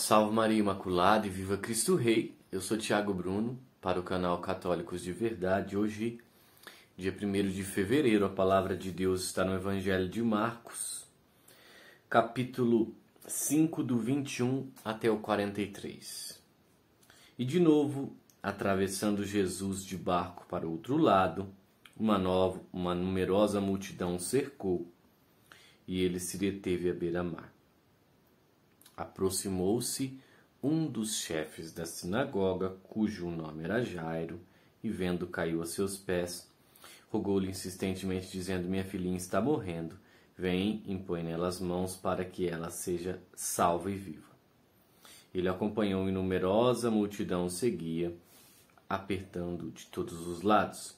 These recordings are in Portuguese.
Salve Maria Imaculada e viva Cristo Rei! Eu sou Tiago Bruno, para o canal Católicos de Verdade. Hoje, dia 1 de fevereiro, a palavra de Deus está no Evangelho de Marcos, capítulo 5, do 21 até o 43. E de novo, atravessando Jesus de barco para o outro lado, uma, nova, uma numerosa multidão cercou e ele se deteve à beira-mar. Aproximou-se um dos chefes da sinagoga, cujo nome era Jairo, e vendo caiu a seus pés, rogou-lhe insistentemente, dizendo: Minha filhinha está morrendo. Vem, impõe nela as mãos para que ela seja salva e viva. Ele acompanhou e numerosa multidão seguia, apertando de todos os lados.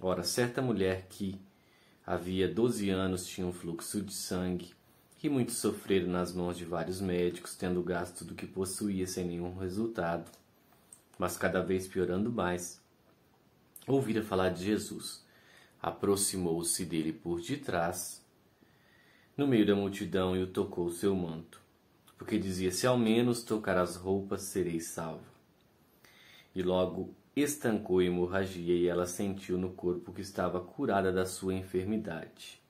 Ora, certa mulher que havia doze anos tinha um fluxo de sangue que muitos sofreram nas mãos de vários médicos, tendo gasto do que possuía sem nenhum resultado, mas cada vez piorando mais. Ouvira falar de Jesus. Aproximou-se dele por detrás, no meio da multidão, e o tocou seu manto, porque dizia: Se ao menos tocar as roupas, serei salvo. E logo estancou a hemorragia, e ela sentiu no corpo que estava curada da sua enfermidade.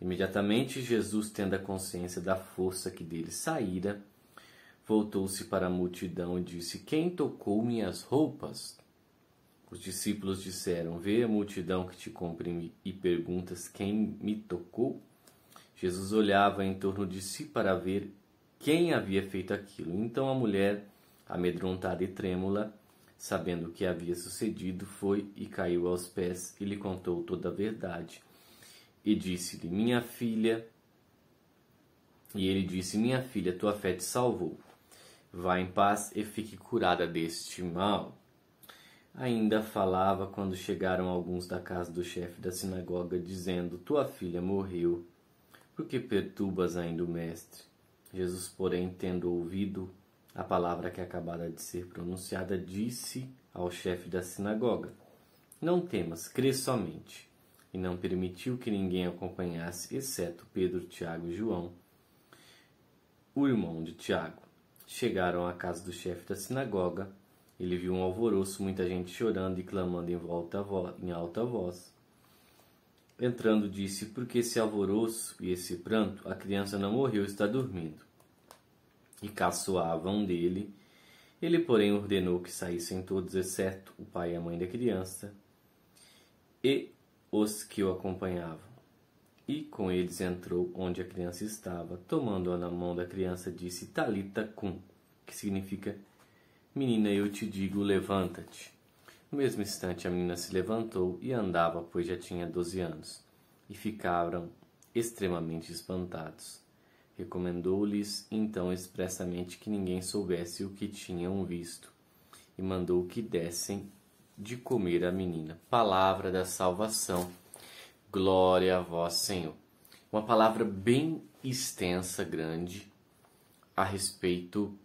Imediatamente Jesus, tendo a consciência da força que dele saíra, voltou-se para a multidão e disse: Quem tocou minhas roupas? Os discípulos disseram: Vê a multidão que te comprime e perguntas: Quem me tocou? Jesus olhava em torno de si para ver quem havia feito aquilo. Então a mulher, amedrontada e trêmula, sabendo o que havia sucedido, foi e caiu aos pés e lhe contou toda a verdade e disse-lhe: Minha filha. E ele disse: Minha filha, tua fé te salvou. Vá em paz e fique curada deste mal. Ainda falava quando chegaram alguns da casa do chefe da sinagoga, dizendo: Tua filha morreu. Por que perturbas ainda o mestre? Jesus, porém, tendo ouvido a palavra que é acabara de ser pronunciada, disse ao chefe da sinagoga: Não temas, crê somente e não permitiu que ninguém acompanhasse, exceto Pedro, Tiago e João, o irmão de Tiago. Chegaram à casa do chefe da sinagoga. Ele viu um alvoroço, muita gente chorando e clamando em, volta em alta voz. Entrando, disse: Por que esse alvoroço e esse pranto? A criança não morreu, está dormindo. E caçoavam dele. Ele, porém, ordenou que saíssem todos, exceto o pai e a mãe da criança, e os que o acompanhavam. E com eles entrou onde a criança estava, tomando-a na mão da criança, disse Talita cum, que significa Menina, eu te digo, levanta-te. No mesmo instante a menina se levantou e andava, pois já tinha doze anos, e ficaram extremamente espantados. Recomendou-lhes então expressamente que ninguém soubesse o que tinham visto, e mandou que dessem de comer a menina. Palavra da salvação. Glória a vós, Senhor. Uma palavra bem extensa, grande, a respeito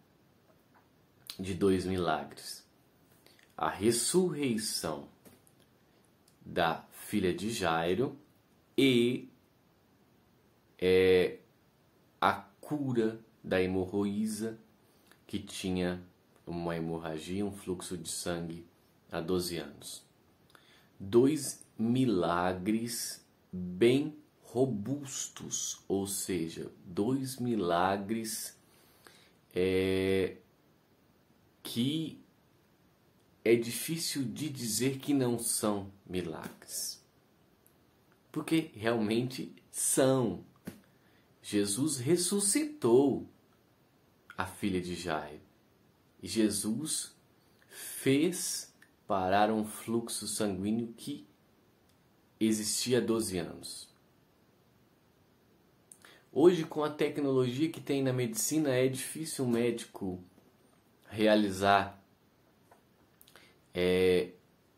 de dois milagres: a ressurreição da filha de Jairo e é, a cura da hemorroísa que tinha uma hemorragia, um fluxo de sangue há 12 anos. Dois milagres bem robustos, ou seja, dois milagres é, que é difícil de dizer que não são milagres, porque realmente são. Jesus ressuscitou a filha de Jairo e Jesus fez parar um fluxo sanguíneo que existia há 12 anos. Hoje, com a tecnologia que tem na medicina, é difícil um médico realizar é,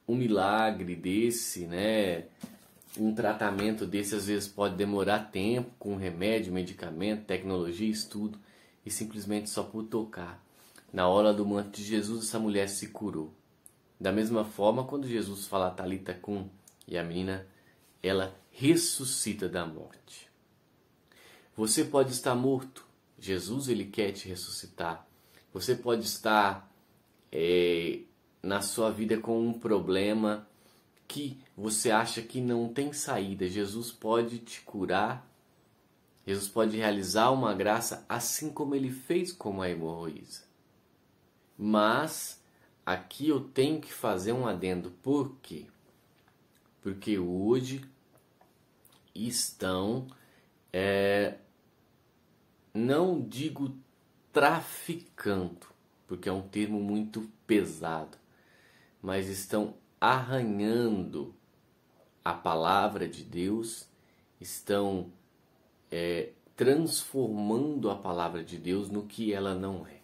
um milagre desse, né? Um tratamento desse às vezes pode demorar tempo com remédio, medicamento, tecnologia, estudo e simplesmente só por tocar. Na hora do manto de Jesus, essa mulher se curou. Da mesma forma, quando Jesus fala Talita com e a menina, ela ressuscita da morte. Você pode estar morto, Jesus ele quer te ressuscitar. Você pode estar é, na sua vida com um problema que você acha que não tem saída. Jesus pode te curar. Jesus pode realizar uma graça assim como ele fez com a hemorroísa. Mas aqui eu tenho que fazer um adendo. Por quê? Porque hoje estão, é, não digo traficando, porque é um termo muito pesado, mas estão arranhando a palavra de Deus, estão é, transformando a palavra de Deus no que ela não é.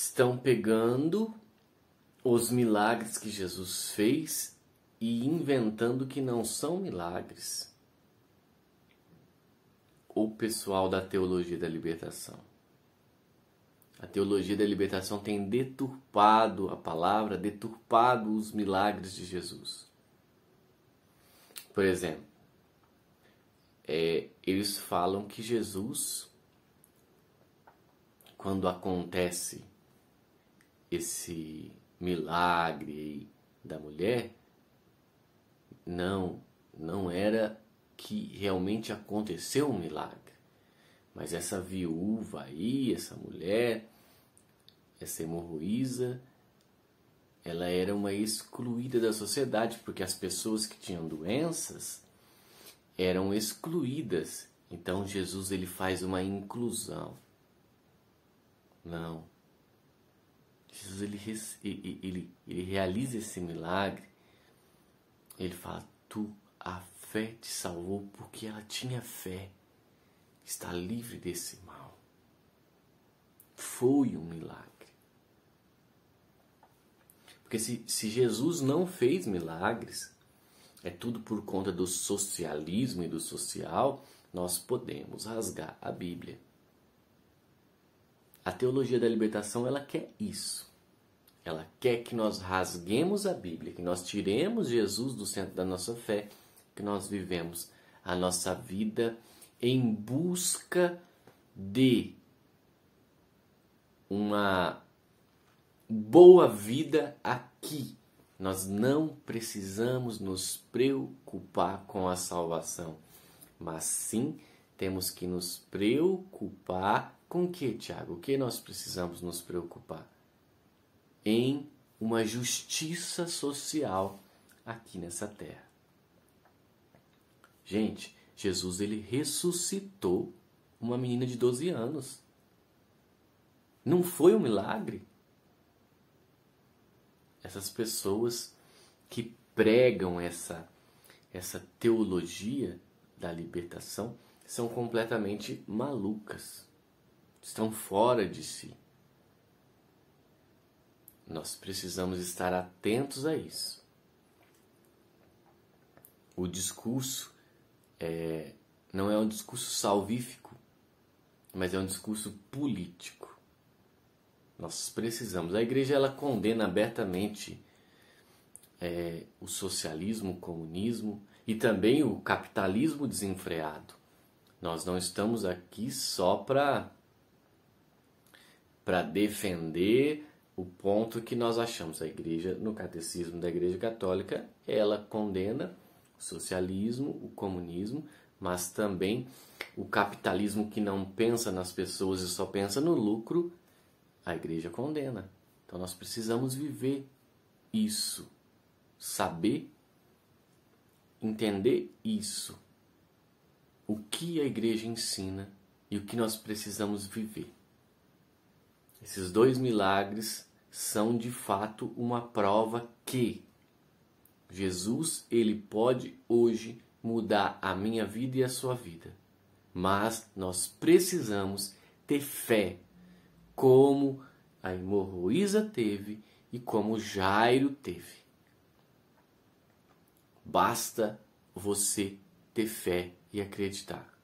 estão pegando os milagres que Jesus fez e inventando que não são milagres. O pessoal da teologia da libertação. A teologia da libertação tem deturpado a palavra, deturpado os milagres de Jesus. Por exemplo, é, eles falam que Jesus, quando acontece esse milagre da mulher, não, não era que realmente aconteceu um milagre. Mas essa viúva aí, essa mulher, essa hemorroísa, ela era uma excluída da sociedade, porque as pessoas que tinham doenças eram excluídas. Então Jesus ele faz uma inclusão. Não, Jesus ele, ele, ele, realiza esse milagre. Ele fala: Tu, a fé te salvou porque ela tinha fé. Está livre desse mal. Foi um milagre. Porque se, se Jesus não fez milagres, é tudo por conta do socialismo e do social, nós podemos rasgar a Bíblia. A teologia da libertação, ela quer isso. Ela quer que nós rasguemos a Bíblia, que nós tiremos Jesus do centro da nossa fé, que nós vivemos a nossa vida em busca de uma boa vida aqui. Nós não precisamos nos preocupar com a salvação, mas sim temos que nos preocupar com o que, Tiago? O que nós precisamos nos preocupar? Em uma justiça social aqui nessa terra. Gente, Jesus ele ressuscitou uma menina de 12 anos. Não foi um milagre? Essas pessoas que pregam essa essa teologia da libertação são completamente malucas estão fora de si. Nós precisamos estar atentos a isso. O discurso é, não é um discurso salvífico, mas é um discurso político. Nós precisamos. A igreja ela condena abertamente é, o socialismo, o comunismo e também o capitalismo desenfreado. Nós não estamos aqui só para para defender o ponto que nós achamos. A igreja, no catecismo da Igreja Católica, ela condena o socialismo, o comunismo, mas também o capitalismo que não pensa nas pessoas e só pensa no lucro, a igreja condena. Então nós precisamos viver isso, saber, entender isso. O que a igreja ensina e o que nós precisamos viver. Esses dois milagres são de fato uma prova que Jesus ele pode hoje mudar a minha vida e a sua vida. Mas nós precisamos ter fé, como a hemorroísa teve e como Jairo teve. Basta você ter fé e acreditar.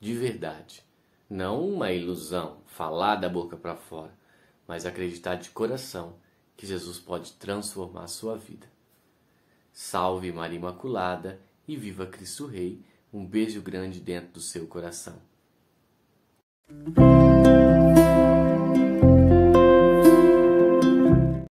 De verdade não uma ilusão falar da boca para fora, mas acreditar de coração que Jesus pode transformar a sua vida. Salve Maria Imaculada e viva Cristo Rei. Um beijo grande dentro do seu coração.